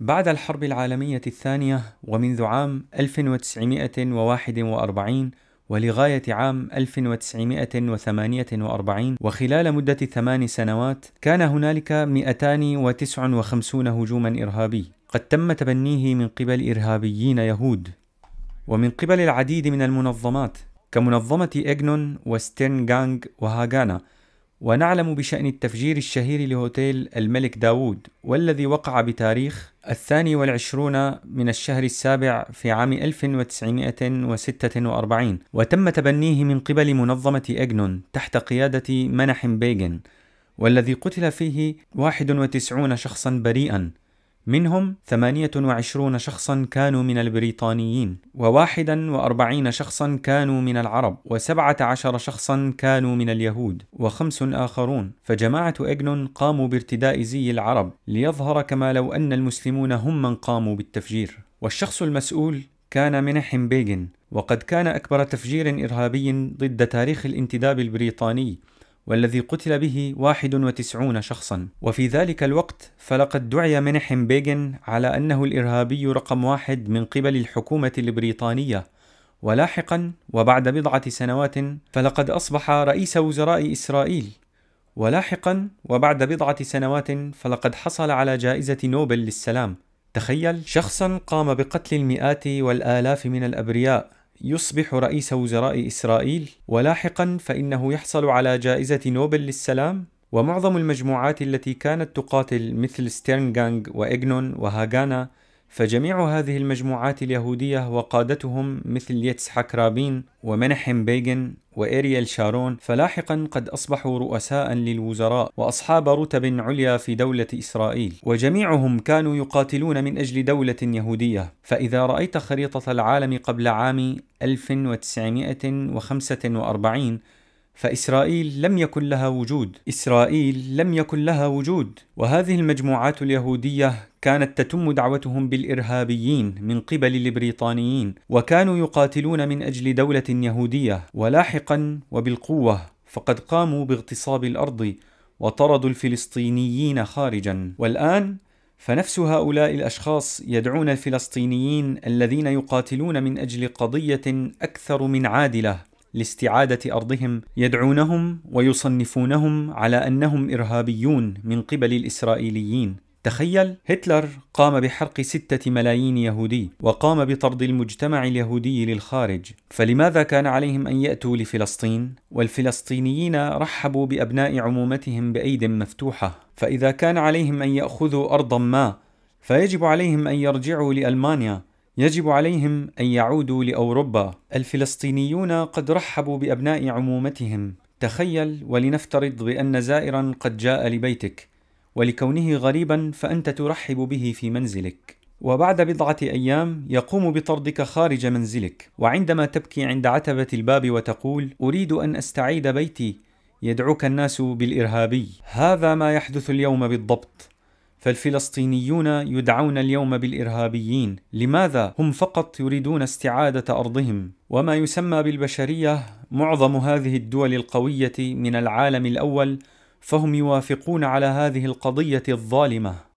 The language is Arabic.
بعد الحرب العالمية الثانية ومنذ عام 1941 ولغاية عام 1948 وخلال مدة ثمان سنوات كان هنالك 259 هجوما إرهابي قد تم تبنيه من قبل إرهابيين يهود ومن قبل العديد من المنظمات كمنظمة إجنون وستيرن جانج وهاغانا ونعلم بشأن التفجير الشهير لهوتيل الملك داوود والذي وقع بتاريخ الثاني والعشرون من الشهر السابع في عام 1946 وتم تبنيه من قبل منظمة إجنون تحت قيادة منحم بيغن والذي قتل فيه 91 شخصا بريئا منهم 28 شخصا كانوا من البريطانيين و41 شخصا كانوا من العرب و17 شخصا كانوا من اليهود وخمس آخرون فجماعة إجنون قاموا بارتداء زي العرب ليظهر كما لو أن المسلمون هم من قاموا بالتفجير والشخص المسؤول كان منحم بيغن وقد كان أكبر تفجير إرهابي ضد تاريخ الانتداب البريطاني والذي قتل به 91 شخصا وفي ذلك الوقت فلقد دعي منحم بيغن على أنه الإرهابي رقم واحد من قبل الحكومة البريطانية ولاحقا وبعد بضعة سنوات فلقد أصبح رئيس وزراء إسرائيل ولاحقا وبعد بضعة سنوات فلقد حصل على جائزة نوبل للسلام تخيل شخصا قام بقتل المئات والآلاف من الأبرياء يصبح رئيس وزراء إسرائيل ولاحقا فإنه يحصل على جائزة نوبل للسلام ومعظم المجموعات التي كانت تقاتل مثل ستيرنغانغ وإغنون وهاغانا فجميع هذه المجموعات اليهودية وقادتهم مثل يتس رابين ومنحم بيغن وإيريال شارون فلاحقا قد أصبحوا رؤساء للوزراء وأصحاب رتب عليا في دولة إسرائيل وجميعهم كانوا يقاتلون من أجل دولة يهودية فإذا رأيت خريطة العالم قبل عام 1945 فاسرائيل لم يكن لها وجود اسرائيل لم يكن لها وجود وهذه المجموعات اليهوديه كانت تتم دعوتهم بالارهابيين من قبل البريطانيين وكانوا يقاتلون من اجل دوله يهوديه ولاحقا وبالقوه فقد قاموا باغتصاب الارض وطردوا الفلسطينيين خارجا والان فنفس هؤلاء الاشخاص يدعون الفلسطينيين الذين يقاتلون من اجل قضيه اكثر من عادله لاستعاده ارضهم يدعونهم ويصنفونهم على انهم ارهابيون من قبل الاسرائيليين تخيل هتلر قام بحرق ستة ملايين يهودي وقام بطرد المجتمع اليهودي للخارج فلماذا كان عليهم أن يأتوا لفلسطين؟ والفلسطينيين رحبوا بأبناء عمومتهم بأيد مفتوحة فإذا كان عليهم أن يأخذوا أرضا ما فيجب عليهم أن يرجعوا لألمانيا يجب عليهم أن يعودوا لأوروبا. الفلسطينيون قد رحبوا بأبناء عمومتهم. تخيل ولنفترض بأن زائرا قد جاء لبيتك ولكونه غريبا فأنت ترحب به في منزلك. وبعد بضعة أيام يقوم بطردك خارج منزلك، وعندما تبكي عند عتبة الباب وتقول: أريد أن أستعيد بيتي، يدعوك الناس بالإرهابي. هذا ما يحدث اليوم بالضبط. فالفلسطينيون يدعون اليوم بالارهابيين لماذا هم فقط يريدون استعاده ارضهم وما يسمى بالبشريه معظم هذه الدول القويه من العالم الاول فهم يوافقون على هذه القضيه الظالمه